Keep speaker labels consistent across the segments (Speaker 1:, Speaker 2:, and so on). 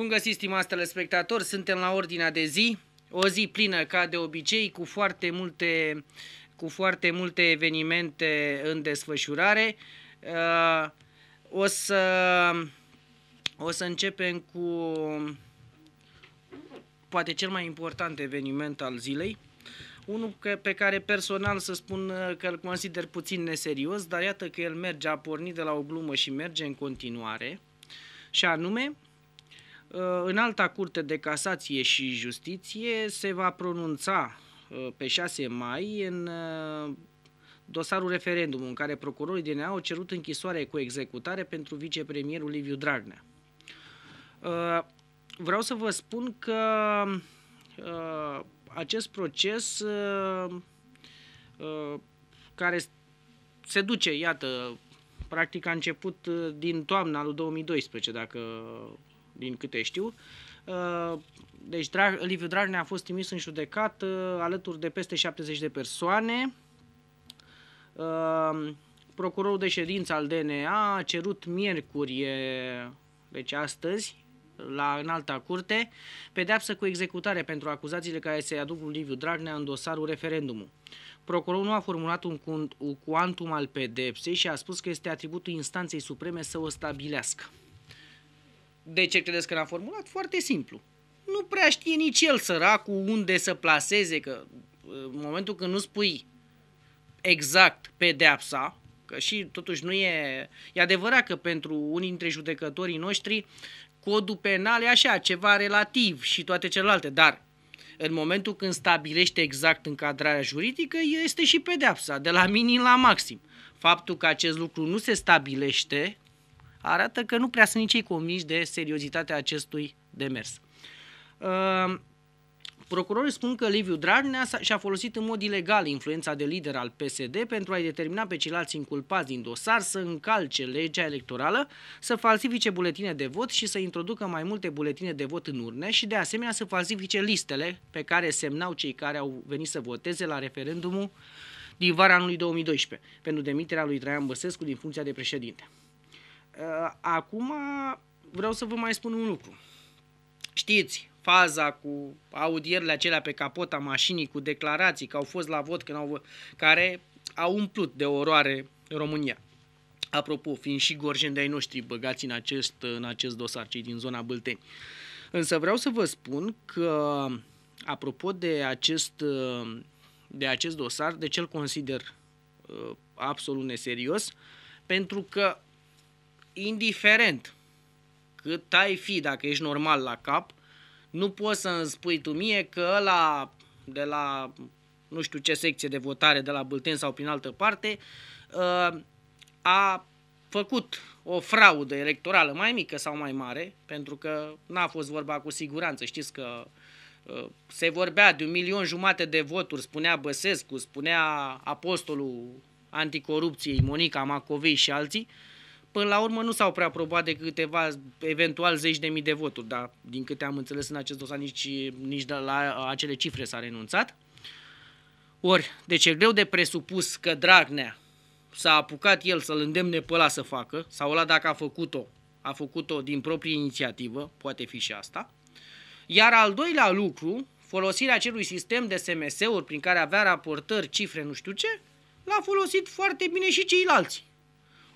Speaker 1: Bun găsit, stimați telespectatori, suntem la ordinea de zi, o zi plină ca de obicei, cu foarte multe, cu foarte multe evenimente în desfășurare. Uh, o să, o să începem cu poate cel mai important eveniment al zilei, unul pe care personal să spun uh, că îl consider puțin neserios, dar iată că el merge, a pornit de la o glumă și merge în continuare, și anume în alta curte de casație și justiție se va pronunța uh, pe 6 mai în uh, dosarul referendum în care procurorii DNA au cerut închisoare cu executare pentru vicepremierul Liviu Dragnea. Uh, vreau să vă spun că acest proces care se duce, iată, practic a început din toamna lui 2012, dacă din câte știu. Uh, deci Liviu Dragnea a fost trimis în judecat uh, alături de peste 70 de persoane. Uh, procurorul de ședință al DNA a cerut miercuri, deci astăzi, la înalta curte, pedeapsă cu executare pentru acuzațiile care se aduc lui Liviu Dragnea în dosarul referendumul. Procurorul nu a formulat un, un cuantum al pedepsei și a spus că este atributul instanței supreme să o stabilească. De ce credeți că l-am formulat? Foarte simplu. Nu prea știe nici el săracul unde să placeze, că în momentul când nu spui exact pedeapsa, că și totuși nu e... E adevărat că pentru unii dintre judecătorii noștri codul penal e așa, ceva relativ și toate celelalte, dar în momentul când stabilește exact încadrarea juridică, este și pedeapsa, de la minim la maxim. Faptul că acest lucru nu se stabilește arată că nu prea sunt nici ei convinși de seriozitatea acestui demers. Uh, ehm, Procurorii spun că Liviu Dragnea și-a folosit în mod ilegal influența de lider al PSD pentru a-i determina pe ceilalți inculpați din dosar să încalce legea electorală, să falsifice buletine de vot și să introducă mai multe buletine de vot în urne și de asemenea să falsifice listele pe care semnau cei care au venit să voteze la referendumul din vara anului 2012 pentru demiterea lui Traian Băsescu din funcția de președinte. Eh, acum vreau să vă mai spun un lucru. Știți, faza cu audierile acelea pe capota mașinii, cu declarații că au fost la vot, când au, care au umplut de oroare România. Apropo, fiind și gorjeni de ai noștri băgați în acest, în acest dosar, cei din zona Bâlteni. Însă vreau să vă spun că, apropo de acest, de acest dosar, de ce îl consider eh, absolut neserios, pentru că indiferent cât ai fi, dacă ești normal la cap, nu poți să îmi spui tu mie că ăla de la nu știu ce secție de votare de la Bâlten sau prin altă parte ă, a făcut o fraudă electorală mai mică sau mai mare, pentru că n-a fost vorba cu siguranță. Știți că ă, se vorbea de un milion jumate de voturi, spunea Băsescu, spunea apostolul anticorupției Monica Macovei și alții, uh, Până la urmă nu s-au prea aprobat de câteva, eventual zeci de mii de voturi, dar din câte am înțeles în acest dosar nici, nici de la acele cifre s-a renunțat. Ori, deci e greu de presupus că Dragnea s-a apucat el să-l îndemne pe ăla să facă, sau ăla dacă a făcut-o, a făcut-o din proprie inițiativă, poate fi și asta. Iar al doilea lucru, folosirea acelui sistem de SMS-uri prin care avea raportări, cifre, nu știu ce, l-a folosit foarte bine și ceilalți.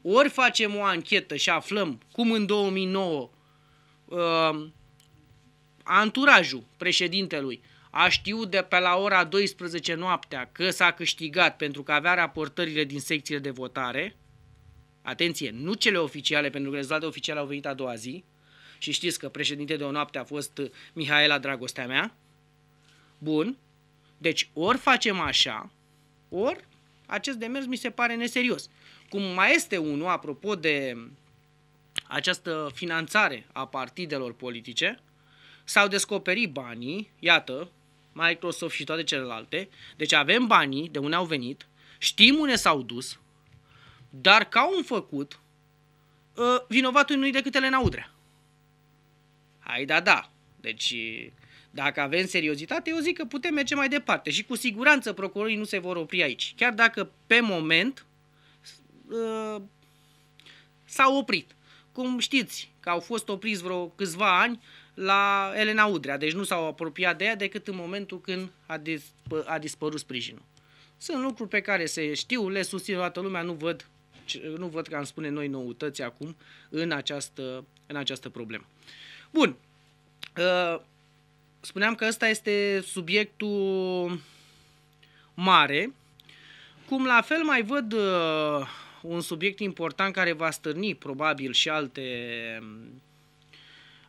Speaker 1: Ori facem o anchetă și aflăm cum în 2009 uh, anturajul președintelui a știut de pe la ora 12 noaptea că s-a câștigat pentru că avea raportările din secțiile de votare, atenție, nu cele oficiale, pentru că rezultatele oficiale au venit a doua zi, și știți că președinte de o noapte a fost uh, Mihaela Dragostea mea, bun, deci ori facem așa, ori acest demers mi se pare neserios. Cum mai este unul, apropo de această finanțare a partidelor politice, s-au descoperit banii, iată, Microsoft și toate celelalte, deci avem banii de unde au venit, știm unde s-au dus, dar ca un făcut, ă, vinovatul nu-i decât Elena Udrea. Hai da, da. Deci, dacă avem seriozitate, eu zic că putem merge mai departe și cu siguranță procurorii nu se vor opri aici. Chiar dacă pe moment uh, s au oprit. Cum știți că au fost opriți vreo câțiva ani la Elena Udrea, deci nu s-au apropiat de ea decât în momentul când a, disp- a dispărut sprijinul. Sunt lucruri pe care se știu, le susține toată lumea, nu văd, nu văd că am spune noi noutăți acum în această, în această problemă. Bun, uh, spuneam că ăsta este subiectul mare, cum la fel mai văd uh, un subiect important care va stârni probabil și alte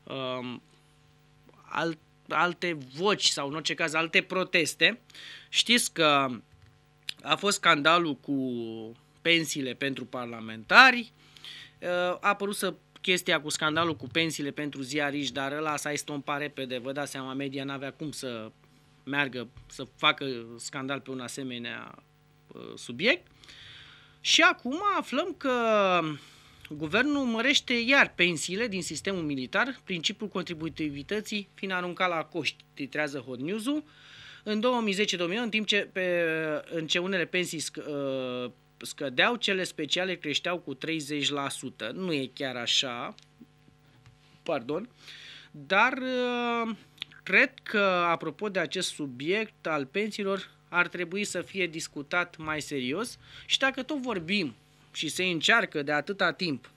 Speaker 1: um, al, alte voci sau în orice caz alte proteste. Știți că a fost scandalul cu pensiile pentru parlamentari, uh, a apărut să chestia cu scandalul cu pensiile pentru ziariști, dar ăla s-a estompat repede, vă dați seama, media n-avea cum să meargă, să facă scandal pe un asemenea uh, subiect. Și acum aflăm că guvernul mărește iar pensiile din sistemul militar, principiul contributivității fiind aruncat la coști, titrează Hot News-ul. În 2010-2009, în timp ce, pe, în ce unele pensii sc, ă, scădeau, cele speciale creșteau cu 30%. Nu e chiar așa, pardon, dar ă, cred că, apropo de acest subiect al pensiilor, ar trebui să fie discutat mai serios și dacă tot vorbim și se încearcă de atâta timp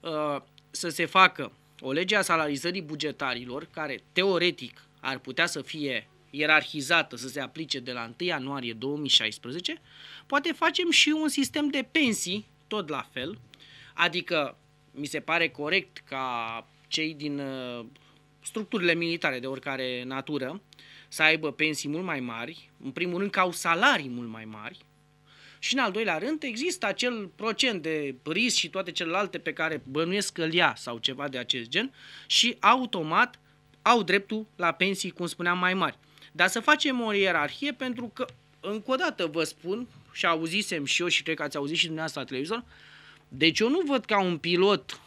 Speaker 1: uh, să se facă o lege a salarizării bugetarilor, care teoretic ar putea să fie ierarhizată, să se aplice de la 1 ianuarie 2016, poate facem și un sistem de pensii tot la fel, adică mi se pare corect ca cei din uh, structurile militare de oricare natură să aibă pensii mult mai mari, în primul rând că au salarii mult mai mari, și în al doilea rând există acel procent de risc și toate celelalte pe care bănuiesc că ia sau ceva de acest gen și automat au dreptul la pensii, cum spuneam, mai mari. Dar să facem o ierarhie pentru că, încă o dată vă spun, și auzisem și eu și cred că ați auzit și dumneavoastră la televizor, deci eu nu văd ca un pilot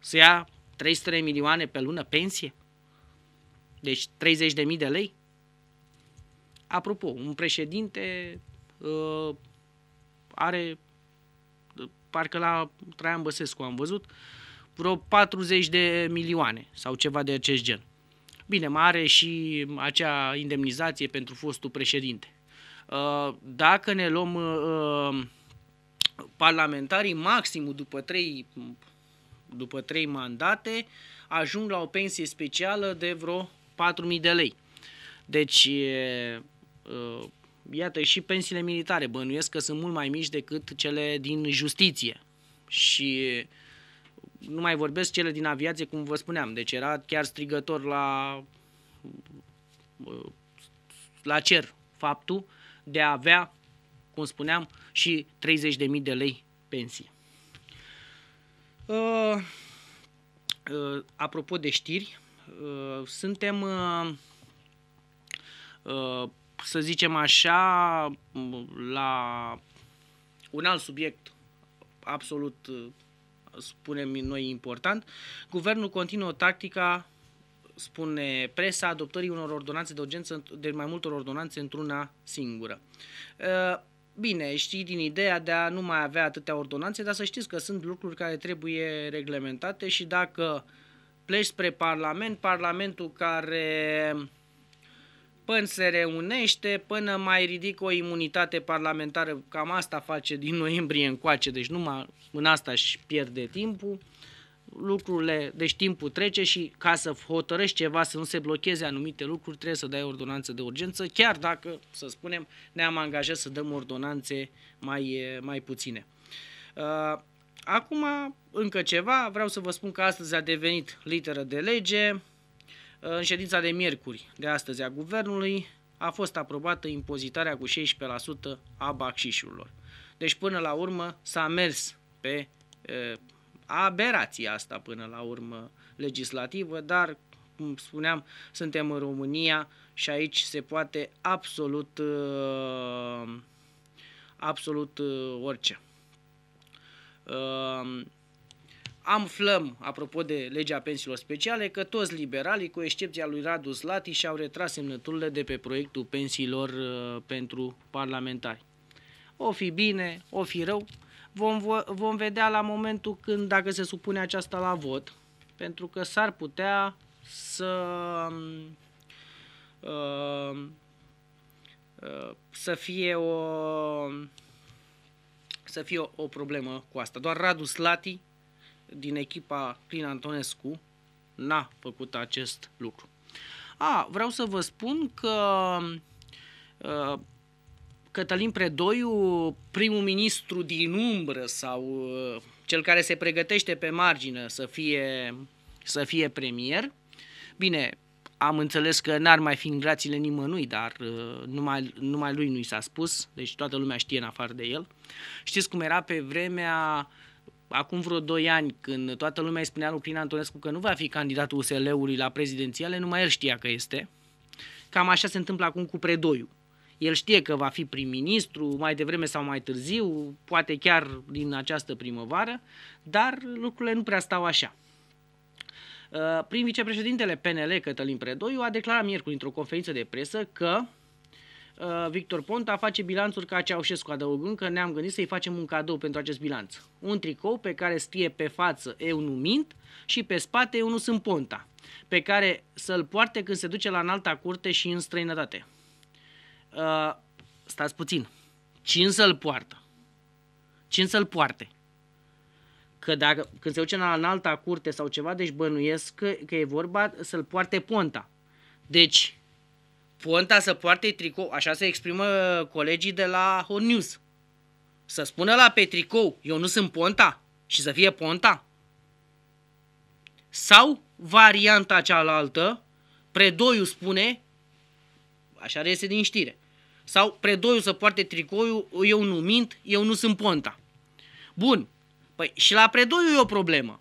Speaker 1: să ia 300 milioane pe lună pensie. Deci 30.000 de de lei? Apropo, un președinte uh, are, uh, parcă la Traian Băsescu am văzut, vreo 40 de milioane sau ceva de acest gen. Bine, mai are și acea indemnizație pentru fostul președinte. Uh, dacă ne luăm uh, parlamentarii maximul după trei, după trei mandate ajung la o pensie specială de vreo 4.000 de lei. Deci, iată, și pensiile militare bănuiesc că sunt mult mai mici decât cele din justiție. Și nu mai vorbesc cele din aviație, cum vă spuneam. Deci era chiar strigător la, la cer faptul de a avea, cum spuneam, și 30.000 de lei pensie. Uh, uh, apropo de știri, Uh, suntem, uh, uh, să zicem așa, la un alt subiect absolut, spunem noi, important. Guvernul continuă tactica spune presa, adoptării unor ordonanțe de urgență, de mai multor ordonanțe într-una singură. Bine, știi din ideea de a nu mai avea atâtea ordonanțe, dar să știți că sunt lucruri care trebuie reglementate și dacă uh, pleci spre Parlament, Parlamentul care până se reunește, până mai ridică o imunitate parlamentară, cam asta face din noiembrie încoace, deci numai în asta își pierde timpul lucrurile, deci timpul trece și ca să hotărăști ceva, să nu se blocheze anumite lucruri, trebuie să dai ordonanță de urgență, chiar dacă, să spunem, ne-am angajat să dăm ordonanțe mai, mai puține. Uh, Acum, încă ceva, vreau să vă spun că astăzi a devenit literă de lege, în ședința de miercuri de astăzi a Guvernului a fost aprobată impozitarea cu 16% a baxișurilor. Deci până la urmă s-a mers pe e, aberația asta până la urmă legislativă, dar cum spuneam, suntem în România și aici se poate absolut, absolut orice. Ehm, Amflăm, apropo de legea pensiilor speciale, că toți liberalii, cu excepția lui Radu Slati, și-au retras semnăturile de pe proiectul pensiilor eh, pentru parlamentari. O fi bine, o fi rău, vom, vom vedea la momentul când, dacă se supune aceasta la vot, pentru că s-ar putea să uh, uh, să fie o să fie o, o problemă cu asta. Doar Radu Slati din echipa Clin Antonescu n-a făcut acest lucru. A, vreau să vă spun că ă, Cătălin Predoiu, primul ministru din umbră sau ă, cel care se pregătește pe margine să fie, să fie premier, bine, am înțeles că n-ar mai fi în grațiile nimănui, dar uh, numai, numai lui nu i s-a spus, deci toată lumea știe în afară de el. Știți cum era pe vremea, acum vreo 2 ani, când toată lumea îi spunea lui Crin Antonescu că nu va fi candidatul USL-ului la prezidențiale, numai el știa că este. Cam așa se întâmplă acum cu Predoiu. El știe că va fi prim-ministru mai devreme sau mai târziu, poate chiar din această primăvară, dar lucrurile nu prea stau așa. Uh, Prim vicepreședintele PNL, Cătălin Predoiu, a declarat miercuri într-o conferință de presă că uh, Victor Ponta face bilanțuri ca Ceaușescu, adăugând că ne-am gândit să-i facem un cadou pentru acest bilanț. Un tricou pe care scrie pe față eu nu mint și pe spate eu nu sunt Ponta, pe care să-l poarte când se duce la înalta curte și în străinătate. Uh, stați puțin. Cine să-l poartă? Cine să-l poarte? că dacă, când se duce în alta curte sau ceva, deci bănuiesc că, că e vorba să-l poarte Ponta. Deci, Ponta să poarte tricou, așa se exprimă colegii de la Hot News. Să spună la pe tricou, eu nu sunt Ponta și să fie Ponta. Sau varianta cealaltă, Predoiu spune, așa reiese din știre, sau Predoiu să poarte tricoiul, eu nu mint, eu nu sunt Ponta. Bun, Păi și la Predoiu e o problemă.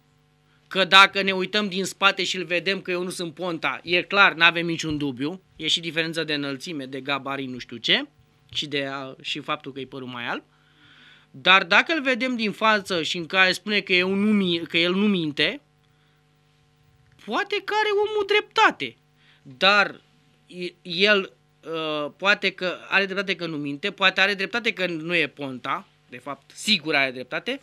Speaker 1: Că dacă ne uităm din spate și îl vedem că eu nu sunt Ponta, e clar, nu avem niciun dubiu. E și diferența de înălțime, de gabarit, nu știu ce, și, de, și faptul că e părul mai alb. Dar dacă îl vedem din față și în care spune că, eu nu, că el nu minte, poate că are omul dreptate. Dar el ă, poate că are dreptate că nu minte, poate are dreptate că nu e Ponta, de fapt, sigur are dreptate,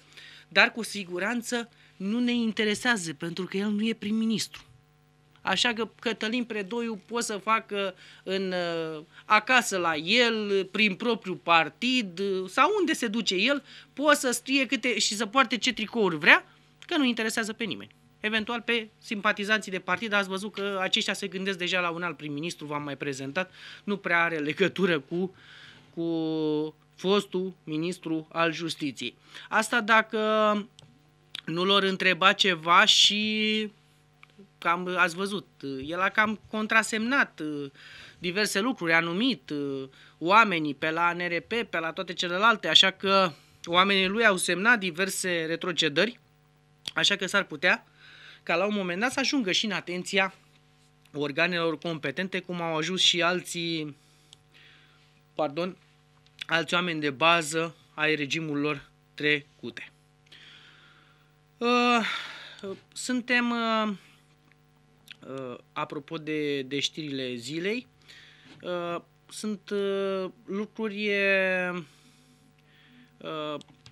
Speaker 1: dar cu siguranță nu ne interesează, pentru că el nu e prim-ministru. Așa că Cătălin Predoiu poate să facă în, uh, acasă la el, prin propriul partid uh, sau unde se duce el, poate să scrie câte și să poarte ce tricouri vrea, că nu interesează pe nimeni. Eventual pe simpatizanții de partid, ați văzut că aceștia se gândesc deja la un alt prim-ministru, v-am mai prezentat, nu prea are legătură cu, cu fostul ministru al justiției. Asta dacă nu l-or întreba ceva și cam ați văzut, el a cam contrasemnat uh, diverse lucruri, a numit uh, oamenii pe la NRP, pe la toate celelalte, așa că oamenii lui au semnat diverse retrocedări, așa că s-ar putea ca la un moment dat să ajungă și în atenția organelor competente, cum au ajuns și alții, pardon, alți oameni de bază ai regimul lor trecute. Uh, suntem, uh, uh, apropo de, de știrile zilei, sunt lucruri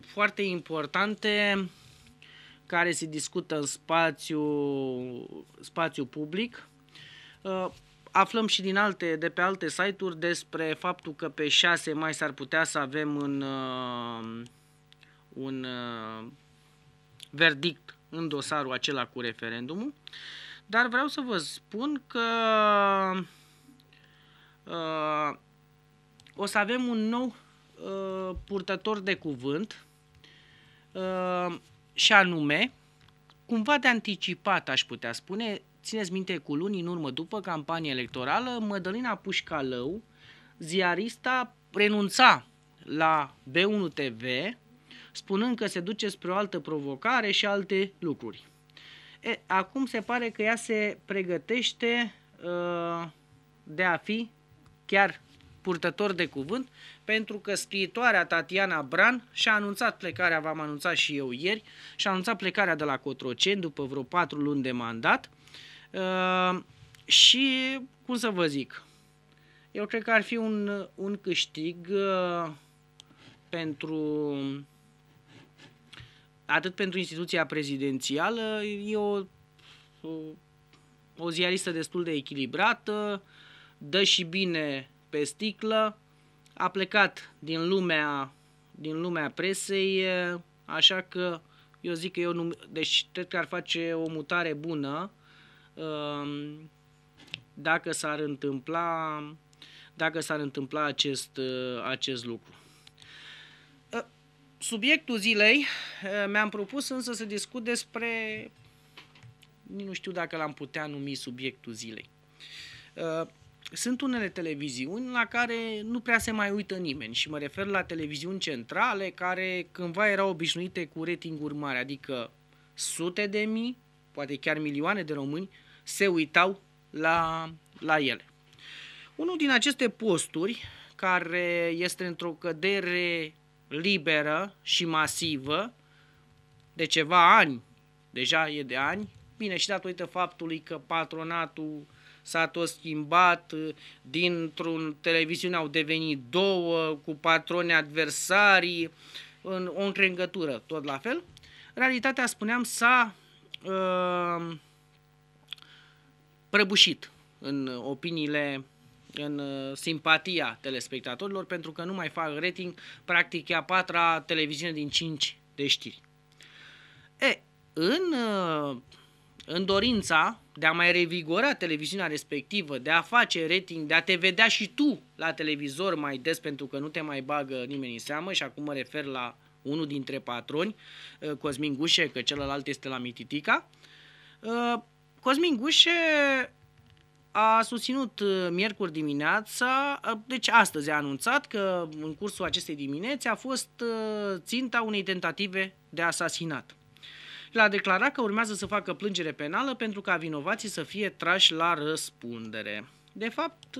Speaker 1: foarte importante care se discută în spațiu, spațiu public aflăm și din alte, de pe alte site-uri despre faptul că pe 6 mai s-ar putea să avem un, uh, un uh, verdict în dosarul acela cu referendumul, dar vreau să vă spun că uh, o să avem un nou uh, purtător de cuvânt uh, și anume, cumva de anticipat aș putea spune, țineți minte, cu luni în urmă, după campania electorală, Mădălina Pușcalău, ziarista, renunța la B1 TV, spunând că se duce spre o altă provocare și alte lucruri. E, acum se pare că ea se pregătește uh, de a fi chiar purtător de cuvânt, pentru că scriitoarea Tatiana Bran și-a anunțat plecarea, v-am anunțat și eu ieri, și-a anunțat plecarea de la Cotroceni după vreo patru luni de mandat Ehm, și, cum să vă zic, eu cred că ar fi un, un câștig uh, pentru atât pentru instituția prezidențială, e o, o, o ziaristă destul de echilibrată, dă și bine pe sticlă, a plecat din lumea, din lumea presei, așa că eu zic că eu, nu, deci cred că ar face o mutare bună Ehm, dacă s-ar întâmpla, dacă s-ar întâmpla acest, eh, acest lucru. Eh, subiectul zilei eh, mi-am propus însă să discut despre, nu știu dacă l-am putea numi subiectul zilei. Sunt unele televiziuni la care nu prea se mai uită nimeni și mă refer la televiziuni centrale care cândva erau obișnuite cu ratinguri mari, adică sute de mii, poate chiar milioane de români se uitau la, la ele. Unul din aceste posturi, care este într-o cădere liberă și masivă, de ceva ani, deja e de ani, bine și datorită faptului că patronatul s-a tot schimbat, dintr-un televiziune au devenit două, cu patroni adversari în o încrengătură tot la fel. Realitatea, spuneam, s-a uh, prăbușit în opiniile în uh, simpatia telespectatorilor pentru că nu mai fac rating practic e a patra televiziune din 5 de știri. E, în, uh, în dorința de a mai revigora televiziunea respectivă, de a face rating, de a te vedea și tu la televizor mai des pentru că nu te mai bagă nimeni în seamă și acum mă refer la unul dintre patroni, uh, Cosmin Gușe, că celălalt este la Mititica, Cosmin Gușe a susținut uh, miercuri dimineața, uh, deci astăzi a anunțat că în cursul acestei dimineți a fost uh, ținta unei tentative de asasinat. l a declarat că urmează să facă plângere penală pentru ca vinovații să fie trași la răspundere. De fapt,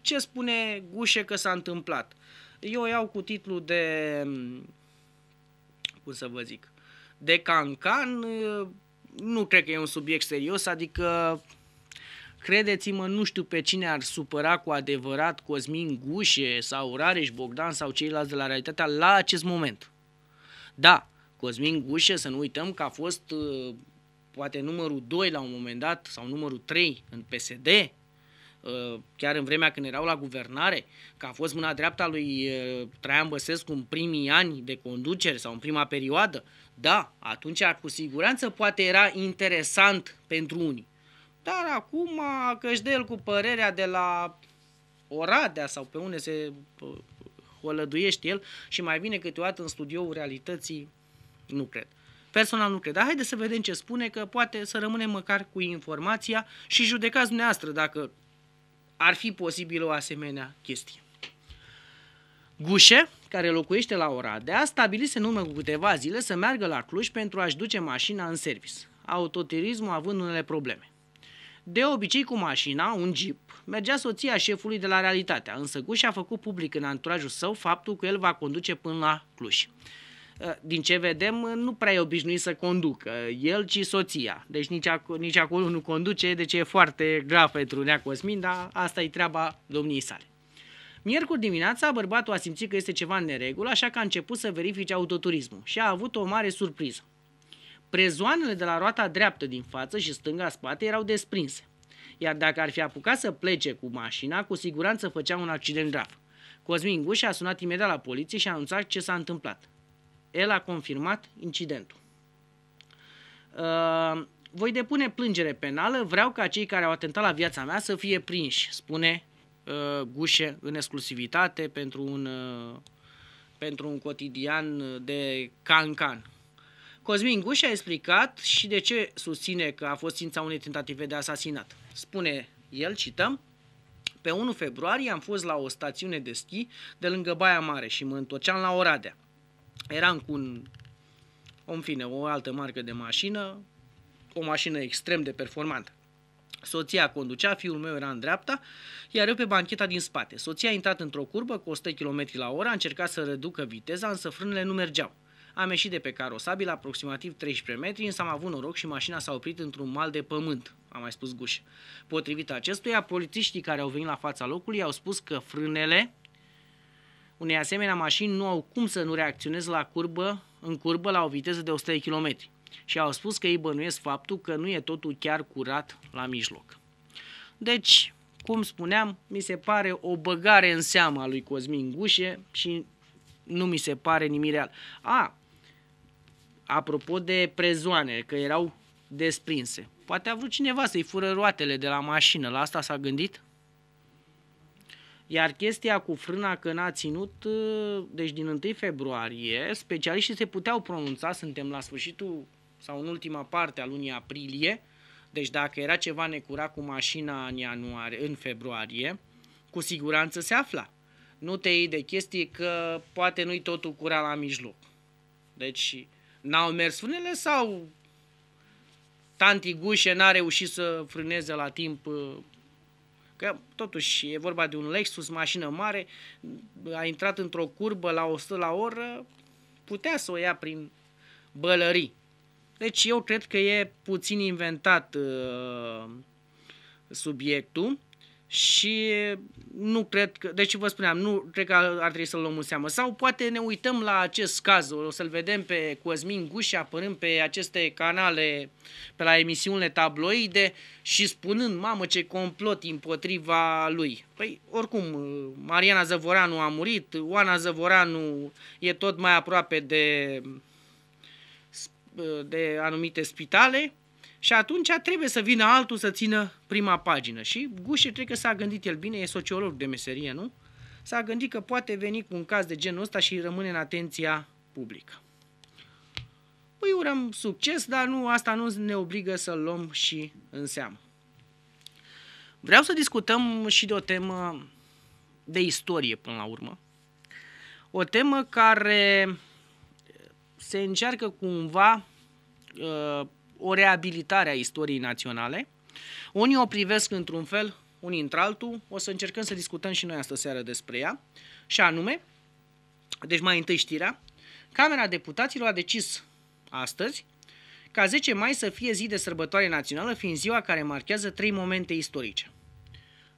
Speaker 1: ce spune Gușe că s-a întâmplat? Eu o iau cu titlul de, mm, cum să vă zic, de cancan, nu cred că e un subiect serios, adică credeți-mă, nu știu pe cine ar supăra cu adevărat Cosmin Gușe sau Rareș Bogdan sau ceilalți de la Realitatea la acest moment. Da, Cosmin Gușe, să nu uităm că a fost uh, poate numărul 2 la un moment dat sau numărul 3 în PSD, Uh, chiar în vremea când erau la guvernare, că a fost mâna dreapta lui uh, Traian Băsescu în primii ani de conducere sau în prima perioadă, da, atunci cu siguranță poate era interesant pentru unii. Dar acum își dă el cu părerea de la Oradea sau pe unde se uh, hălăduiește el și mai bine câteodată în studioul realității, nu cred. Personal nu cred, dar haideți să vedem ce spune, că poate să rămânem măcar cu informația și judecați dumneavoastră dacă ar fi posibil o asemenea chestie. Gușe, care locuiește la Oradea, stabilise în urmă cu câteva zile să meargă la Cluj pentru a-și duce mașina în servis, autoturismul având unele probleme. De obicei cu mașina, un jeep, mergea soția șefului de la realitatea, însă Gușe a făcut public în anturajul său faptul că el va conduce până la Cluj. Eh, din ce vedem, eh, nu prea e obișnuit să conducă, el ci soția. Deci nici, ac- nici acolo nu conduce, deci e foarte grav pentru Nea Cosmin, dar asta e treaba domniei sale. Miercuri dimineața, bărbatul a simțit că este ceva în neregulă, așa că a început să verifice autoturismul și a avut o mare surpriză. Prezoanele de la roata dreaptă din față și stânga spate erau desprinse, iar dacă ar fi apucat să plece cu mașina, cu siguranță făcea un accident grav. Cosmin Guș a sunat imediat la poliție și a anunțat ce s-a întâmplat. El a confirmat incidentul. Uh, voi depune plângere penală, vreau ca cei care au atentat la viața mea să fie prinși, spune uh, Gușe în exclusivitate pentru un, uh, pentru un cotidian de can-can. Cosmin Gușe a explicat și de ce susține că a fost ținta unei tentative de asasinat. Spune el, cităm, pe 1 februarie am fost la o stațiune de schi de lângă Baia Mare și mă întorceam la Oradea eram cu un, în fine, o altă marcă de mașină, o mașină extrem de performantă. Soția conducea, fiul meu era în dreapta, iar eu pe bancheta din spate. Soția a intrat într-o curbă cu 100 km la oră, a încercat să reducă viteza, însă frânele nu mergeau. Am ieșit de pe carosabil aproximativ 13 metri, însă am avut noroc și mașina s-a oprit într-un mal de pământ, a mai spus Guș. Potrivit acestuia, polițiștii care au venit la fața locului au spus că frânele unei asemenea mașini nu au cum să nu reacționeze la curbă, în curbă la o viteză de 100 km și au spus că ei bănuiesc faptul că nu e totul chiar curat la mijloc. Deci, cum spuneam, mi se pare o băgare în seama lui Cosmin Gușe și nu mi se pare nimic real. A, apropo de prezoane, că erau desprinse. Poate a vrut cineva să-i fură roatele de la mașină, la asta s-a gândit? Iar chestia cu frâna că n-a ținut, ă, deci din 1 februarie, specialiștii se puteau pronunța, suntem la sfârșitul sau în ultima parte a lunii aprilie, deci dacă era ceva necurat cu mașina în, ianuarie, în februarie, cu siguranță se afla. Nu te iei de chestii că poate nu-i totul curat la mijloc. Deci n-au mers frânele sau tanti Gușe n-a reușit să frâneze la timp ă, Că totuși e vorba de un Lexus, mașină mare, a intrat într-o curbă la 100 la oră, putea să o ia prin bălării. Deci eu cred că e puțin inventat uh, subiectul și nu cred că, deci vă spuneam, nu cred că ar trebui să-l luăm în seamă. Sau poate ne uităm la acest caz, o să-l vedem pe Cosmin Gușa apărând pe aceste canale, pe la emisiunile tabloide și spunând, mamă, ce complot împotriva lui. Păi, oricum, Mariana Zăvoranu a murit, Oana Zăvoranu e tot mai aproape de, de anumite spitale, și atunci trebuie să vină altul să țină prima pagină. Și Gușe, cred că s-a gândit el bine, e sociolog de meserie, nu? S-a gândit că poate veni cu un caz de genul ăsta și rămâne în atenția publică. Păi urăm succes, dar nu, asta nu ne obligă să-l luăm și în seamă. Vreau să discutăm și de o temă de istorie până la urmă. O temă care se încearcă cumva uh, o reabilitare a istoriei naționale. Unii o privesc într-un fel, unii într-altul. O să încercăm să discutăm și noi astă seară despre ea. Și anume, deci mai întâi știrea, Camera Deputaților a decis astăzi ca 10 mai să fie zi de sărbătoare națională, fiind ziua care marchează trei momente istorice.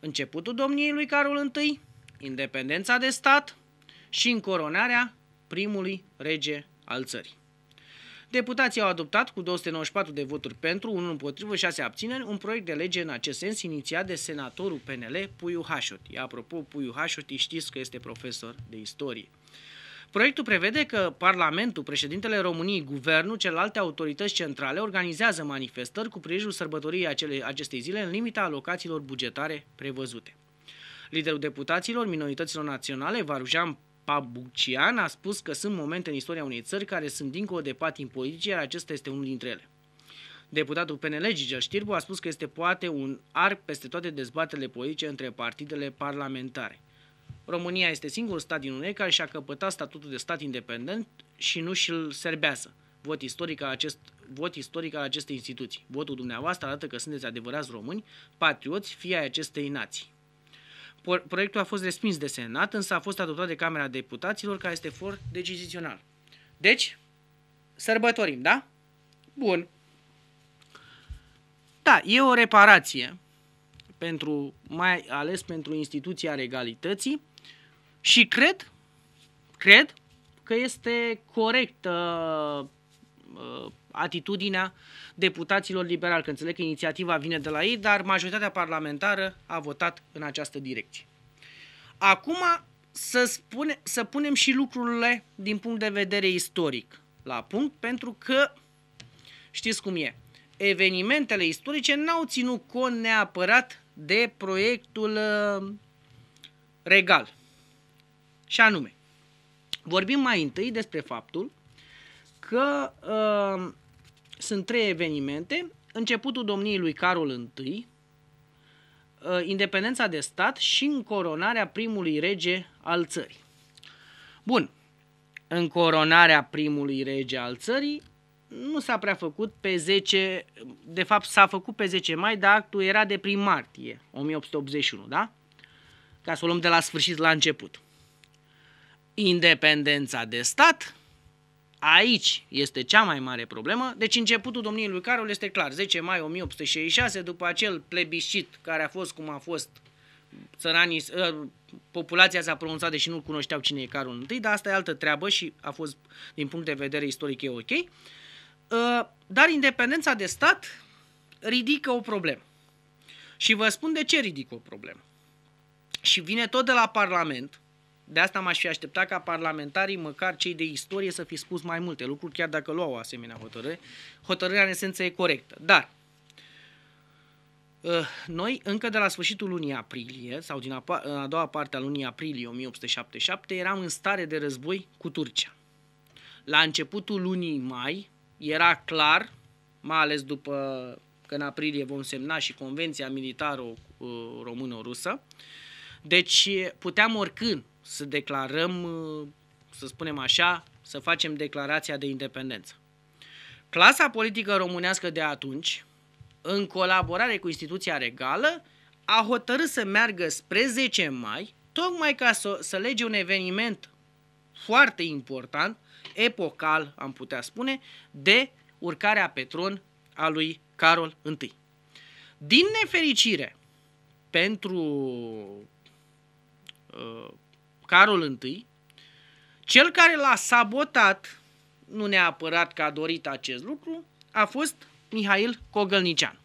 Speaker 1: Începutul domniei lui Carol I, independența de stat și încoronarea primului rege al țării. Deputații au adoptat cu 294 de voturi pentru, unul împotrivă, 6 abțineri, un proiect de lege în acest sens inițiat de senatorul PNL Puiu Hașoti. Apropo, Puiu Hașoti știți că este profesor de istorie. Proiectul prevede că Parlamentul, președintele României, Guvernul, celelalte autorități centrale organizează manifestări cu prilejul sărbătoriei acele, acestei zile în limita alocațiilor bugetare prevăzute. Liderul deputaților minorităților naționale, Varujan Pabucian a spus că sunt momente în istoria unei țări care sunt dincolo de patim politice, iar acesta este unul dintre ele. Deputatul PNL Gigel Știrbu a spus că este poate un arc peste toate dezbaterile politice între partidele parlamentare. România este singurul stat din UE care și-a căpătat statutul de stat independent și nu și-l serbează. Vot istoric, al acest, vot istoric al acestei instituții. Votul dumneavoastră arată că sunteți adevărați români, patrioți, fie ai acestei nații. Proiectul a fost respins de Senat, însă a fost adoptat de Camera Deputaților, care este for decizițional. Deci, sărbătorim, da? Bun. Da, e o reparație, pentru, mai ales pentru instituția regalității și cred, cred că este corectă Uh, atitudinea deputaților liberali, că înțeleg că inițiativa vine de la ei, dar majoritatea parlamentară a votat în această direcție. Acum să, spune, să punem și lucrurile din punct de vedere istoric la punct, pentru că știți cum e. Evenimentele istorice n-au ținut cont neapărat de proiectul uh, regal. Și anume, vorbim mai întâi despre faptul că uh, sunt trei evenimente. Începutul domniei lui Carol I, uh, independența de stat și încoronarea primului rege al țării. Bun, încoronarea primului rege al țării nu s-a prea făcut pe 10, de fapt s-a făcut pe 10 mai, dar actul era de prin martie 1881, da? Ca să o luăm de la sfârșit la început. Independența de stat Aici este cea mai mare problemă, deci începutul domniei lui Carol este clar, 10 mai 1866, după acel plebiscit care a fost cum a fost, țăranii, uh, populația s-a pronunțat deși nu cunoșteau cine e Carol I, dar asta e altă treabă și a fost, din punct de vedere istoric, e ok. Uh, dar independența de stat ridică o problemă. Și vă spun de ce ridică o problemă. Și vine tot de la Parlament, de asta m-aș fi așteptat ca parlamentarii, măcar cei de istorie, să fi spus mai multe lucruri, chiar dacă luau o asemenea hotărâre. Hotărârea, în esență, e corectă. Dar uh, noi, încă de la sfârșitul lunii aprilie, sau din a, a doua parte a lunii aprilie 1877, eram în stare de război cu Turcia. La începutul lunii mai era clar, mai ales după că în aprilie vom semna și Convenția Militară uh, Română-Rusă, deci puteam oricând să declarăm, să spunem așa, să facem declarația de independență. Clasa politică românească de atunci, în colaborare cu instituția regală, a hotărât să meargă spre 10 mai, tocmai ca să, să lege un eveniment foarte important, epocal, am putea spune, de urcarea pe tron a lui Carol I. Din nefericire, pentru uh, Carol I, cel care l-a sabotat, nu neapărat că a dorit acest lucru, a fost Mihail Cogălnician.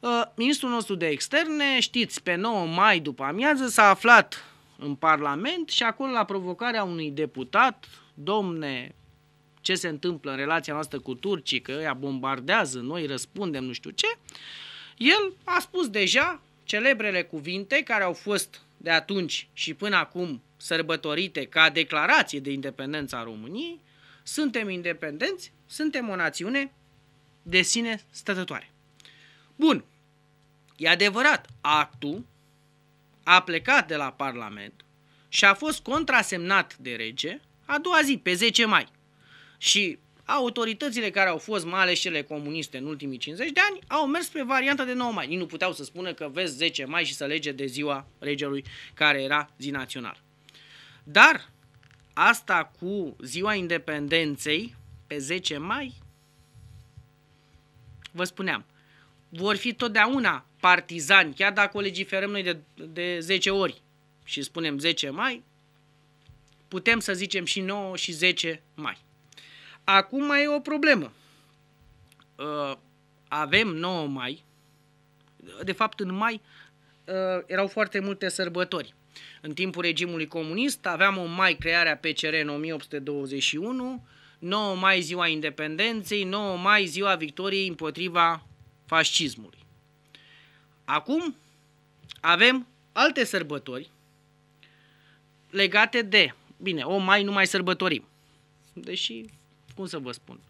Speaker 1: Uh, ministrul nostru de externe, știți, pe 9 mai după amiază s-a aflat în Parlament și acolo la provocarea unui deputat, domne, ce se întâmplă în relația noastră cu turcii, că ea bombardează, noi răspundem, nu știu ce, el a spus deja celebrele cuvinte care au fost de atunci și până acum sărbătorite ca declarație de independență a României, suntem independenți, suntem o națiune de sine stătătoare. Bun, e adevărat, actul a plecat de la Parlament și a fost contrasemnat de rege a doua zi, pe 10 mai. Și autoritățile care au fost, mai ales cele comuniste în ultimii 50 de ani, au mers spre varianta de 9 mai. Ei nu puteau să spună că vezi 10 mai și să lege de ziua regelui care era zi național. Dar asta cu ziua independenței pe 10 mai, vă spuneam, vor fi totdeauna partizani, chiar dacă o legiferăm noi de, de 10 ori și spunem 10 mai, putem să zicem și 9 și 10 mai. Acum mai e o problemă. Uh, avem 9 mai, de fapt în mai uh, erau foarte multe sărbători. În timpul regimului comunist aveam o mai crearea PCR în 1821, 9 mai ziua independenței, 9 mai ziua victoriei împotriva fascismului. Acum avem alte sărbători legate de, bine, o mai nu mai sărbătorim, deși cum să vă spun,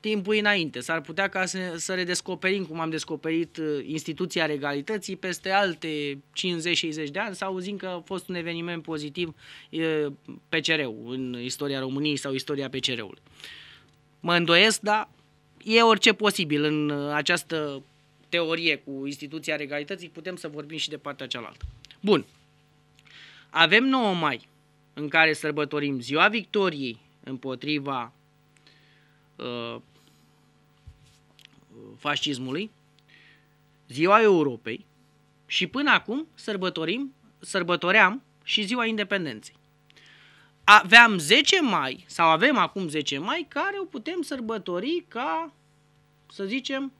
Speaker 1: timpul înainte. S-ar putea ca să, să redescoperim cum am descoperit uh, instituția regalității peste alte 50-60 de ani, să auzim că a fost un eveniment pozitiv PCR-ul în istoria României sau istoria PCR-ului. Mă îndoiesc, dar e orice posibil în uh, această teorie cu instituția regalității, putem să vorbim și de partea cealaltă. Bun. Avem 9 mai în care sărbătorim ziua victoriei împotriva uh, fascismului, ziua Europei și până acum sărbătorim, sărbătoream și ziua independenței. Aveam 10 mai, sau avem acum 10 mai, care o putem sărbători ca, să zicem,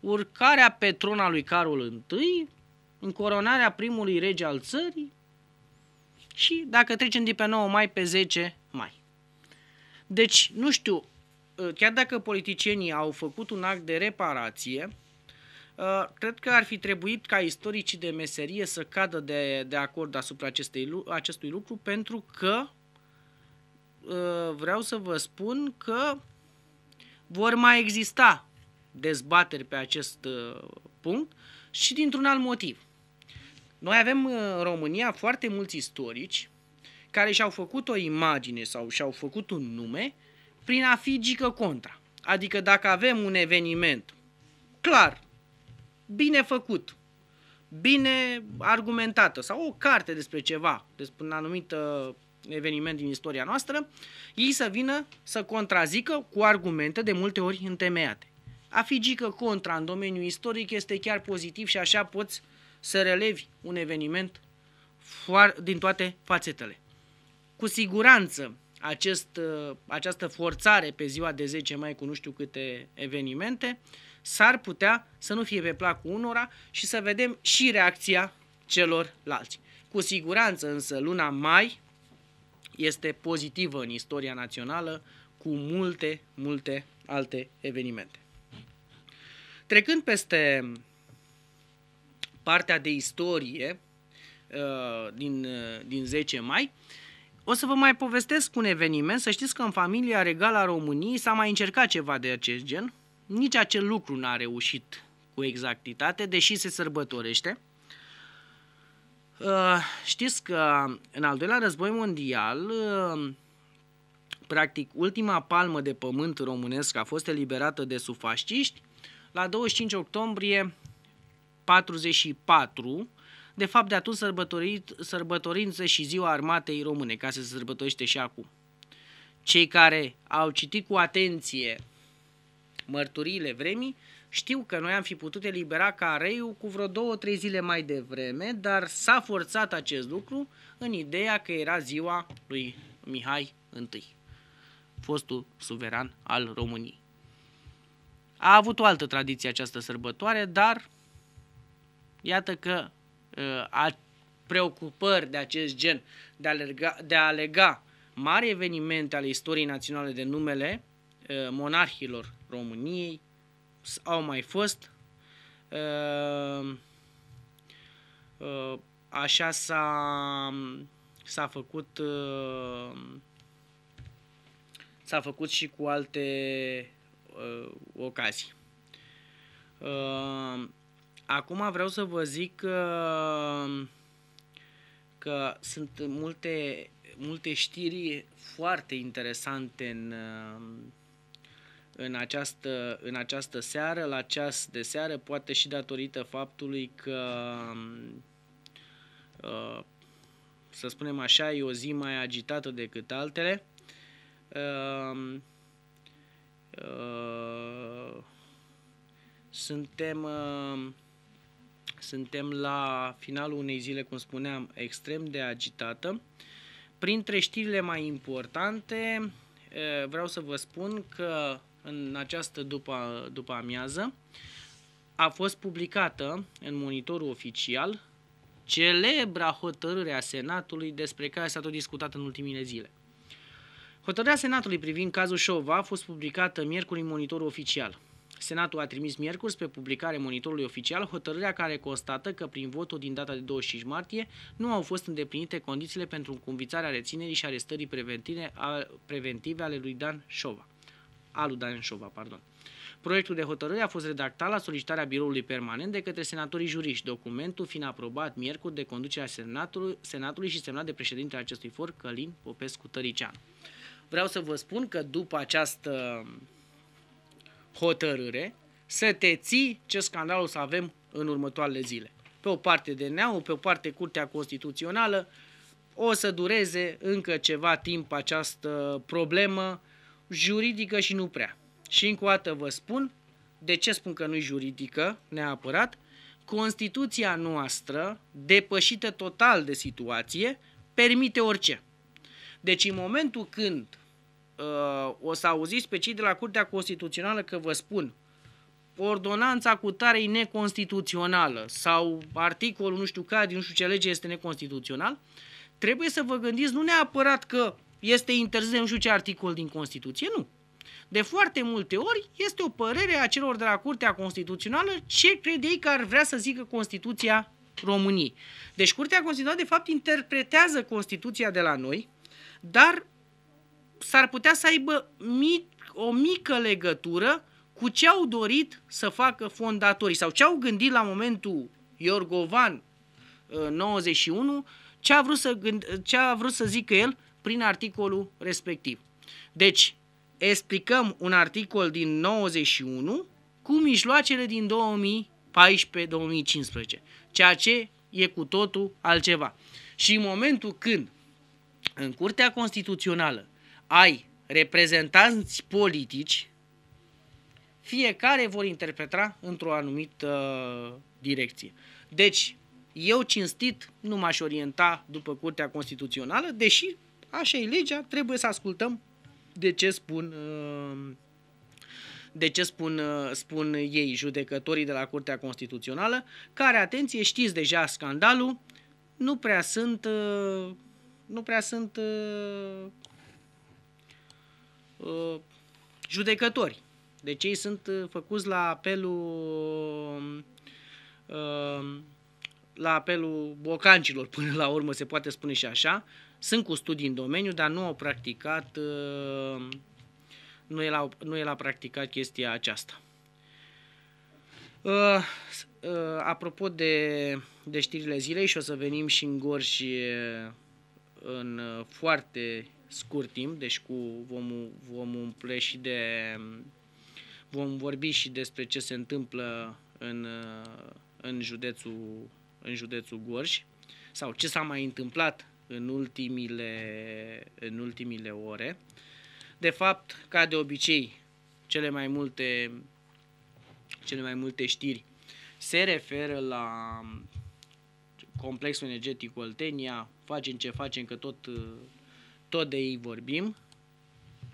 Speaker 1: urcarea pe trona lui Carol I, încoronarea primului rege al țării și, dacă trecem de pe 9 mai, pe 10 mai. Deci, nu știu, Eh, chiar dacă politicienii au făcut un act de reparație, eh, cred că ar fi trebuit ca istoricii de meserie să cadă de, de acord asupra acestei, acestui lucru, pentru că eh, vreau să vă spun că vor mai exista dezbateri pe acest punct și dintr-un alt motiv. Noi avem în România foarte mulți istorici care și-au făcut o imagine sau și-au făcut un nume uh, prin a fi gică contra. Adică dacă avem un eveniment clar, bine făcut, bine argumentată sau o carte despre ceva, despre un anumit uh, eveniment din istoria noastră, ei să vină să contrazică cu argumente de multe ori întemeiate. A fi gică contra în domeniul istoric este chiar pozitiv și așa poți să relevi un eveniment din toate fațetele. Cu siguranță, acest, uh, această forțare pe ziua de 10 mai cu nu știu câte evenimente, s-ar putea să nu fie pe placul unora și să vedem și reacția celorlalți. Cu siguranță însă luna mai este pozitivă în istoria națională cu multe, multe alte evenimente. Trecând peste partea de istorie uh, din, uh, din 10 mai, uh, o să vă mai povestesc un eveniment, să știți că în familia regală a României s-a mai încercat ceva de acest gen. Nici acel lucru n-a reușit cu exactitate, deși se sărbătorește. Uh, știți că în al doilea război mondial, uh, practic ultima palmă de pământ românesc a fost eliberată de sufaștiști la 25 octombrie 44 de fapt, de atunci sărbătorit, și ziua armatei române, ca să se sărbătorește și acum. Cei care au citit cu atenție mărturiile vremii știu că noi am fi putut elibera Careiu cu vreo două, trei zile mai devreme, dar s-a forțat acest lucru în ideea că era ziua lui Mihai I, fostul suveran al României. A avut o altă tradiție această sărbătoare, dar iată că Uh, a preocupări de acest gen, de a, lega, de a lega mari evenimente ale istoriei naționale de numele uh, monarhilor României, au mai fost. Uh, așa s-a, s-a făcut s-a făcut și cu alte ocazii. Acum vreau să vă zic că, că sunt multe, multe știri foarte interesante în, în, această, în această seară, la ceas de seară, poate și datorită faptului că, ă, să spunem așa, e o zi mai agitată decât altele. Ă, ă, suntem suntem la finalul unei zile, cum spuneam, extrem de agitată. Printre știrile mai importante, vreau să vă spun că în această după, după amiază a fost publicată în monitorul oficial celebra hotărâre a Senatului despre care s-a tot discutat în ultimile zile. Hotărârea Senatului privind cazul Șova a fost publicată miercuri în monitorul oficial. Senatul a trimis miercuri spre publicare monitorului oficial hotărârea care constată că prin votul din data de 25 martie nu au fost îndeplinite condițiile pentru înconvițarea reținerii și arestării preventive, a, ale lui Dan Șova. Alu Dan Șova, pardon. Proiectul de hotărâre a fost redactat la solicitarea biroului permanent de către senatorii juriști, documentul fiind aprobat miercuri de conducerea Senatului, Senatului și semnat de președintele acestui for, Călin Popescu Tăricean. Vreau să vă spun că după această hotărâre să te ții ce scandal o să avem în următoarele zile. Pe o parte de neau, pe o parte Curtea Constituțională, o să dureze încă ceva timp această problemă juridică și nu prea. Și încă o dată vă spun, de ce spun că nu e juridică neapărat, Constituția noastră, depășită total de situație, permite orice. Deci în momentul când uh, o să auziți pe cei de la Curtea Constituțională că vă spun ordonanța cu tare e neconstituțională sau articolul nu știu care, nu știu ce lege este neconstituțional, trebuie să vă gândiți nu neapărat că este interzis nu știu ce articol din Constituție, nu. De foarte multe ori este o părere a celor de la Curtea Constituțională ce crede ei că ar vrea să zică Constituția României. Deci Curtea Constituțională de fapt interpretează Constituția de la noi, dar s-ar putea să aibă mic, o mică legătură cu ce au dorit să facă fondatorii sau ce au gândit la momentul Iorgovan 91, uh, ce a vrut să, gând, ce a vrut să zică el prin articolul respectiv. Deci, explicăm un articol din 91 cu mijloacele din 2014-2015, ceea ce e cu totul altceva. Și în momentul când în Curtea Constituțională ai reprezentanți politici, fiecare vor interpreta într-o anumită uh, direcție. Deci, eu cinstit nu m-aș orienta după Curtea Constituțională, deși așa e legea, trebuie să ascultăm de ce spun uh, de ce spun, uh, spun ei, judecătorii de la Curtea Constituțională, care, atenție, știți deja scandalul, nu prea sunt nu prea sunt Uh, judecători. Deci ei sunt uh, făcuți la apelul uh, la apelul bocancilor, până la urmă se poate spune și așa. Sunt cu studii în domeniu, dar nu au practicat, nu el a, nu el a practicat chestia aceasta. Apropo de, de știrile zilei și o să venim și în Gorj în foarte scurt timp, deci cu vom, vom umple și de vom vorbi și despre ce se întâmplă în, în, județul, în județul Gorj sau ce s-a mai întâmplat în ultimile, în ultimile ore. De fapt, ca de obicei, cele mai multe, cele mai multe știri se referă la complexul energetic Oltenia, facem ce facem, că tot tot de ei vorbim,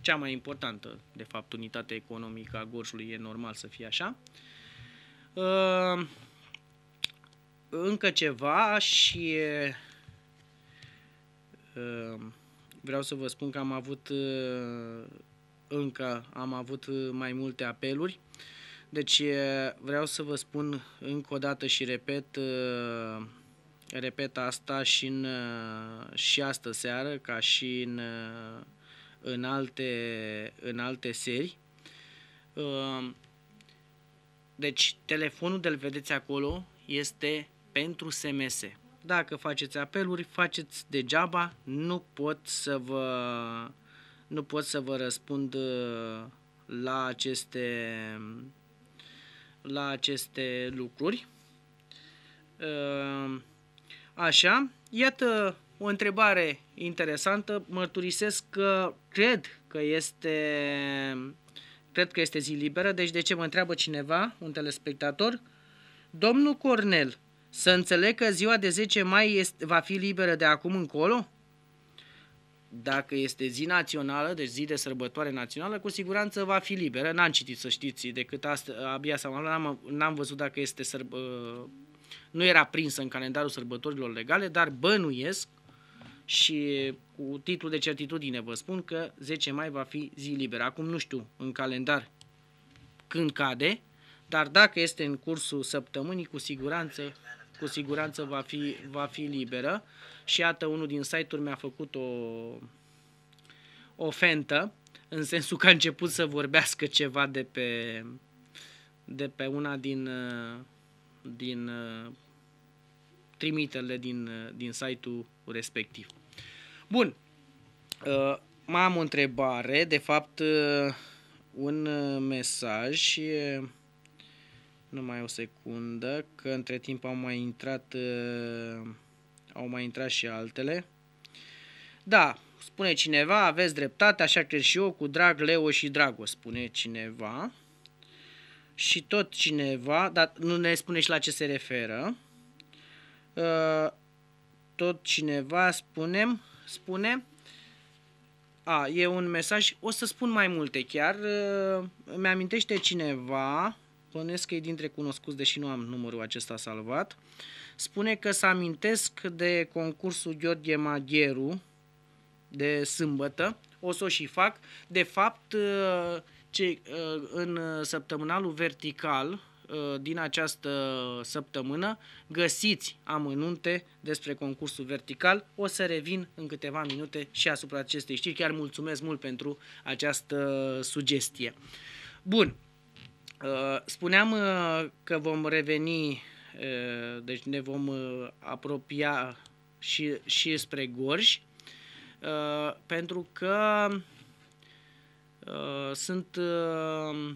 Speaker 1: cea mai importantă, de fapt, unitate economică a Gorjului, e normal să fie așa. Ehm, încă ceva și ehm, vreau să vă spun că am avut ehm, încă am avut mai multe apeluri. Deci vreau să vă spun încă o dată și repet Repet asta și, în, uh, și astă seară, ca și în, uh, în, alte, în alte serii. Uh, deci, telefonul de-l vedeți acolo este pentru SMS. Dacă faceți apeluri, faceți degeaba, nu pot să vă, nu pot să vă răspund la aceste, la aceste lucruri. Uh, Așa, iată o întrebare interesantă. Mărturisesc că cred că este cred că este zi liberă, deci de ce mă întreabă cineva, un telespectator? Domnul Cornel, să înțeleg că ziua de 10 mai este, va fi liberă de acum încolo? Dacă este zi națională, deci zi de sărbătoare națională, cu siguranță va fi liberă. N-am citit, să știți, decât asta, abia sau n-am, n-am văzut dacă este sărbă, uh, nu era prinsă în calendarul sărbătorilor legale, dar bănuiesc și cu titlul de certitudine vă spun că 10 mai va fi zi liberă. Acum nu știu în calendar când cade, dar dacă este în cursul săptămânii, cu siguranță, cu siguranță va, fi, va fi liberă. Și iată, unul din site-uri mi-a făcut o, o fentă, în sensul că a început să vorbească ceva de pe, de pe una din uh, din uh, trimitele din, uh, din site-ul respectiv. Bun, uh, mai am o întrebare, de fapt un mesaj, și numai o secundă, că între timp au mai intrat, au mai intrat și altele. Da, spune cineva, aveți dreptate, așa cred și eu, cu drag Leo și Drago, spune cineva și tot cineva, dar nu ne spune și la ce se referă, uh, tot cineva spunem, spune, a, e un mesaj, o să spun mai multe chiar, îmi uh, amintește cineva, bănesc că e dintre cunoscuți, deși nu am numărul acesta salvat, spune că să amintesc de concursul Gheorghe Magheru de sâmbătă, o să o și fac, de fapt uh, ce uh, în uh, săptămânalul vertical uh, din această săptămână găsiți amănunte despre concursul vertical. O să revin în câteva minute și asupra acestei știri. Chiar mulțumesc mult pentru această sugestie. Bun, spuneam că vom reveni, deci ne vom apropia și, și spre Gorj, pentru că Uh, sunt, uh,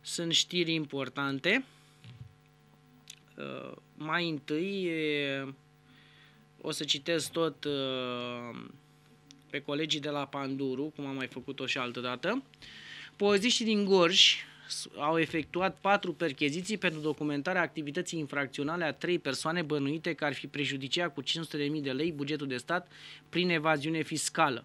Speaker 1: sunt știri importante. Uh, mai întâi o să citesc tot uh, pe colegii de la Panduru, cum am mai făcut-o și altă dată. Poziștii din Gorj au efectuat patru percheziții pentru documentarea activității infracționale a trei persoane bănuite că ar fi prejudiciat cu 500.000 de lei bugetul de stat prin evaziune fiscală.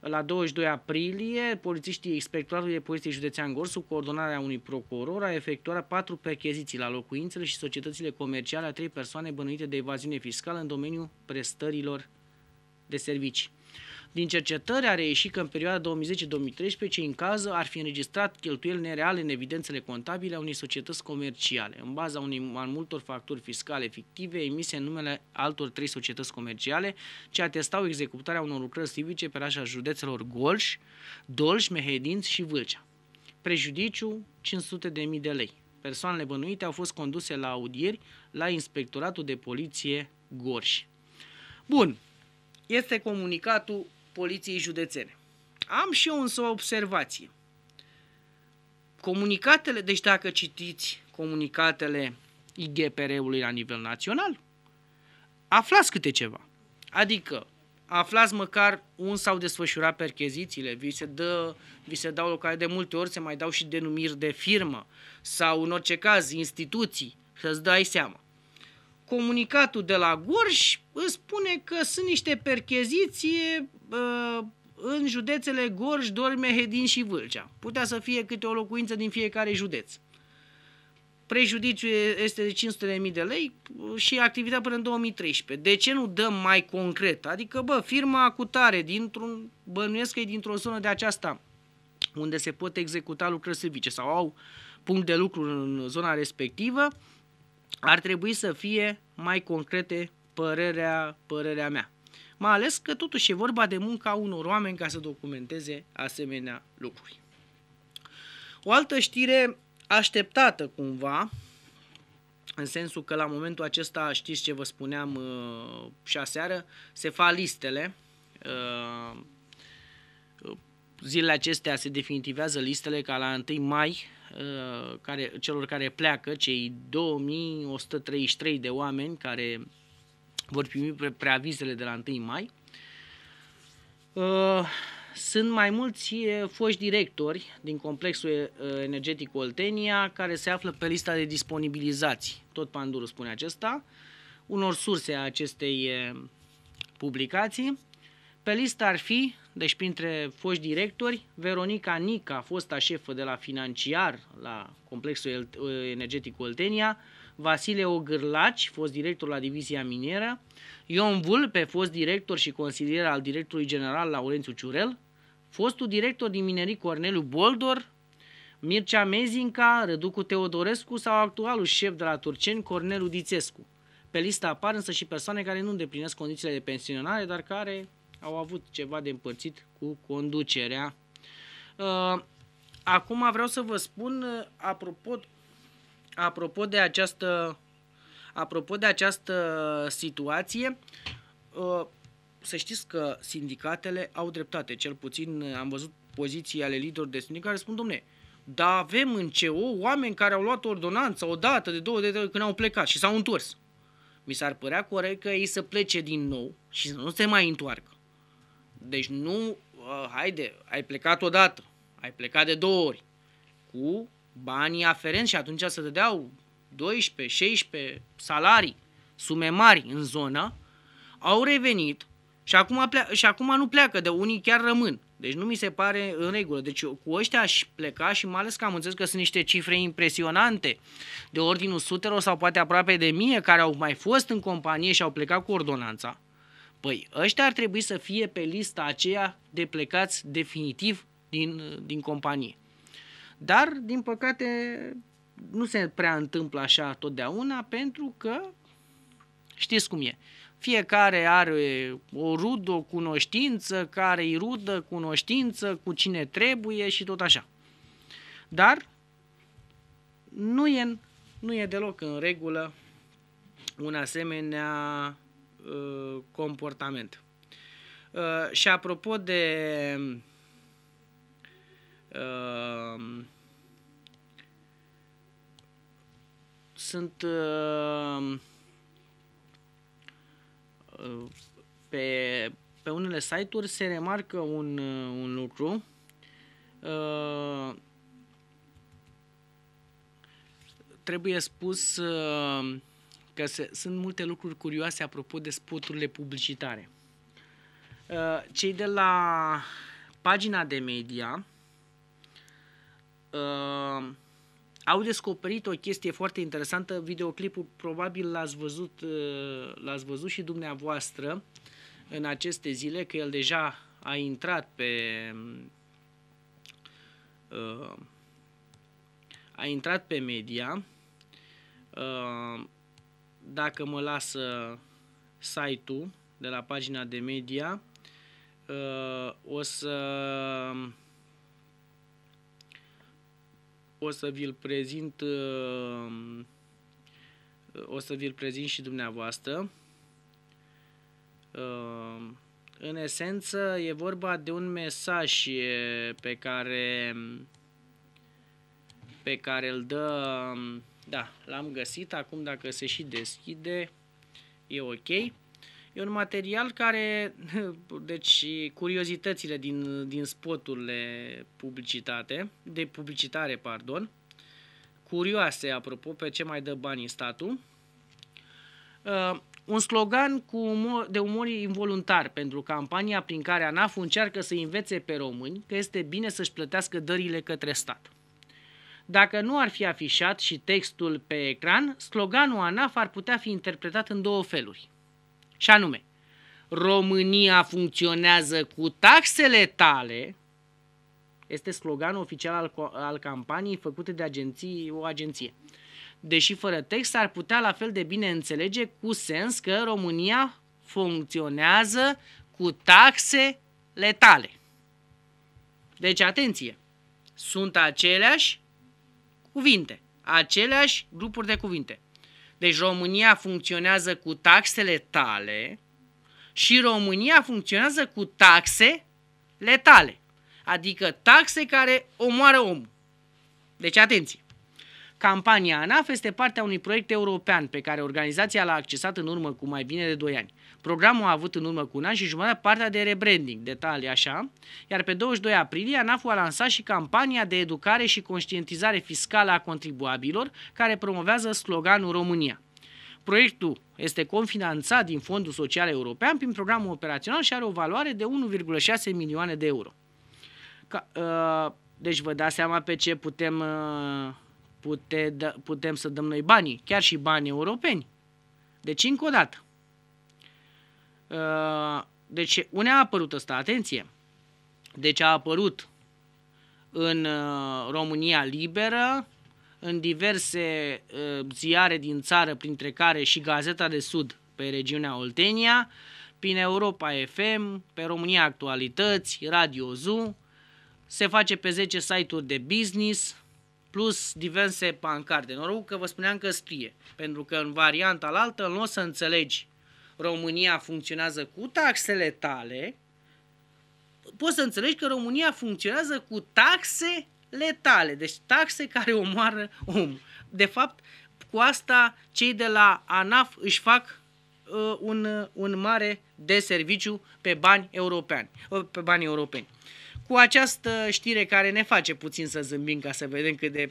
Speaker 1: La 22 aprilie, polițiștii Inspectoratului de Poliție Județean Gorj, sub coordonarea unui procuror, a efectuat patru percheziții la locuințele și societățile comerciale a trei persoane bănuite de evaziune fiscală în domeniul prestărilor de servicii. Din cercetări a reieșit că în perioada 2010-2013 cei în cază ar fi înregistrat cheltuieli nereale în evidențele contabile a unei societăți comerciale, în baza unei mai multor facturi fiscale fictive emise în numele altor trei societăți comerciale, ce atestau executarea unor lucrări civice pe rașa județelor Golș, Dolj, Mehedinți și Vâlcea. Prejudiciu 500.000 de lei. Persoanele bănuite au fost conduse la audieri la Inspectoratul de Poliție Gorj. Bun, este comunicatul poliției județene. Am și eu însă o observație. Comunicatele, deci dacă citiți comunicatele IGPR-ului la nivel național, aflați câte ceva. Adică aflați măcar un s-au desfășurat perchezițiile, vi se, dă, vi se dau locale de multe ori, se mai dau și denumiri de firmă sau în orice caz instituții, să-ți dai seama comunicatul de la Gorj îți spune că sunt niște percheziții uh, în județele Gorj, Hedin și Vâlcea. Putea să fie câte o locuință din fiecare județ. Prejudiciul este de 500.000 de lei și activitatea până în 2013. De ce nu dăm mai concret? Adică, bă, firma acutare dintr-un, bănuiesc că e dintr-o zonă de aceasta unde se pot executa lucrări service sau au punct de lucru în zona respectivă, uh, ar trebui să fie mai concrete părerea, părerea mea. Mai ales că totuși e vorba de munca unor oameni ca să documenteze asemenea lucruri. O altă știre așteptată cumva, în sensul că la momentul acesta, știți ce vă spuneam uh, și aseară, se fac listele uh, zilele acestea se definitivează listele ca la 1 mai uh, care, celor care pleacă, cei 2133 de oameni care vor primi preavizele de la 1 mai. Uh, sunt mai mulți foști directori din complexul uh, energetic Oltenia care se află pe lista de disponibilizați, tot Panduru spune acesta, unor surse a acestei publicații pe listă ar fi, deci printre foști directori, Veronica Nica, fosta șefă de la financiar la Complexul Energetic Oltenia, Vasile Ogârlaci, fost director la Divizia Minieră, Ion Vulpe, fost director și consilier al directorului general la Orențiu Ciurel, fostul director din minerii Corneliu Boldor, Mircea Mezinca, Răducu Teodorescu sau actualul șef de la Turceni, Cornelu Dițescu. Pe lista apar însă și persoane care nu îndeplinesc condițiile de pensionare, dar care au avut ceva de împărțit cu conducerea. Uh, acum vreau să vă spun, uh, apropo, apropo, de, această, apropo de această situație, uh, să știți că sindicatele au dreptate, cel puțin am văzut poziții ale liderilor de sindicat care spun, domne, dar avem în CO oameni care au luat ordonanță o dată, de două, de trei, când au plecat și s-au întors. Mi s-ar părea corect că ei să plece din nou și să nu se mai întoarcă. Deci nu, uh, haide, ai plecat odată, ai plecat de două ori cu banii aferenți și atunci se dădeau 12, 16 salarii, sume mari în zonă, au revenit și acum, plea- și acum nu pleacă, de unii chiar rămân. Deci nu mi se pare în regulă. Deci cu ăștia aș pleca și mai ales că am înțeles că sunt niște cifre impresionante de ordinul sutelor sau poate aproape de mie care au mai fost în companie și au plecat cu ordonanța Păi ăștia ar trebui să fie pe lista aceea de plecați definitiv din, din companie. Dar, din păcate, nu se prea întâmplă așa totdeauna pentru că știți cum e. Fiecare are o rudă, o cunoștință, care îi rudă cunoștință cu cine trebuie și tot așa. Dar nu e, nu e deloc în regulă un asemenea Uh, comportament. Uh, și apropo de uh, sunt uh, pe, pe unele site-uri se remarcă un, uh, un lucru uh, trebuie spus uh, că se, sunt multe lucruri curioase apropo de spoturile publicitare. Uh, cei de la pagina de media uh, au descoperit o chestie foarte interesantă. Videoclipul probabil l-ați văzut, uh, l-ați văzut și dumneavoastră în aceste zile, că el deja a intrat pe a intrat pe media dacă mă lasă uh, site-ul de la pagina de media, uh, o să o să vi-l prezint uh, o să vi-l prezint și dumneavoastră. În esență, e vorba de un mesaj pe care pe care îl dă um, da, l-am găsit. Acum dacă se și deschide, e ok. E un material care, deci curiozitățile din, din spoturile publicitate, de publicitare, pardon, curioase, apropo, pe ce mai dă bani statul. Uh, un slogan cu umor, de umor involuntar pentru campania prin care ANAF încearcă să învețe pe români că este bine să-și plătească dările către stat. Dacă nu ar fi afișat și textul pe ecran, sloganul ANAF ar putea fi interpretat în două feluri. Și anume, România funcționează cu taxele tale, este sloganul oficial al, al campaniei făcute de agenții, o agenție. Deși fără text ar putea la fel de bine înțelege cu sens că România funcționează cu taxe letale. Deci atenție, sunt aceleași cuvinte, aceleași grupuri de cuvinte. Deci România funcționează cu taxele tale și România funcționează cu taxe letale, adică taxe care omoară omul. Deci atenție! Campania ANAF este partea unui proiect european pe care organizația l-a accesat în urmă cu mai bine de 2 ani. Programul a avut în urmă cu un an și jumătate partea de rebranding, detalii așa, iar pe 22 aprilie ANAF a lansat și campania de educare și conștientizare fiscală a contribuabilor, care promovează sloganul România. Proiectul este confinanțat din Fondul Social European prin programul operațional și are o valoare de 1,6 milioane de euro. Ca, uh, deci vă dați seama pe ce putem, uh, pute, da, putem să dăm noi banii, chiar și bani europeni. Deci încă o dată, Uh, deci, unde a apărut ăsta? Atenție! Deci a apărut în uh, România Liberă, în diverse uh, ziare din țară, printre care și Gazeta de Sud pe regiunea Oltenia, prin Europa FM, pe România Actualități, Radio Zoo, se face pe 10 site-uri de business, plus diverse pancarte. Noroc că vă spuneam că scrie, pentru că în varianta la altă nu o să înțelegi România funcționează cu taxele tale, poți să înțelegi că România funcționează cu taxe letale, deci taxe care omoară om. De fapt, cu asta cei de la ANAF își fac uh, un, uh, un mare de serviciu pe bani europeni, uh, pe bani europeni. Cu această știre care ne face puțin să zâmbim ca să vedem cât de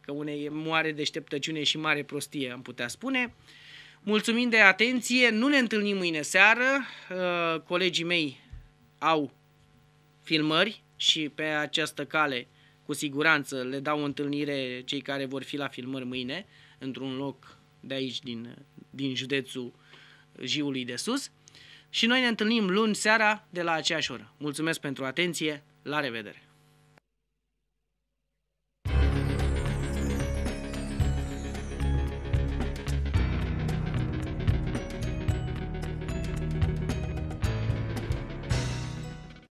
Speaker 1: că unei moare deșteptăciune și mare prostie, am putea spune, uh, Mulțumim de atenție, nu ne întâlnim mâine seară, uh, colegii mei au filmări și pe această cale cu siguranță le dau o întâlnire cei care vor fi la filmări mâine într-un loc de aici din, din județul Jiului de Sus și noi ne întâlnim luni seara de la aceeași oră. Mulțumesc pentru atenție, la revedere!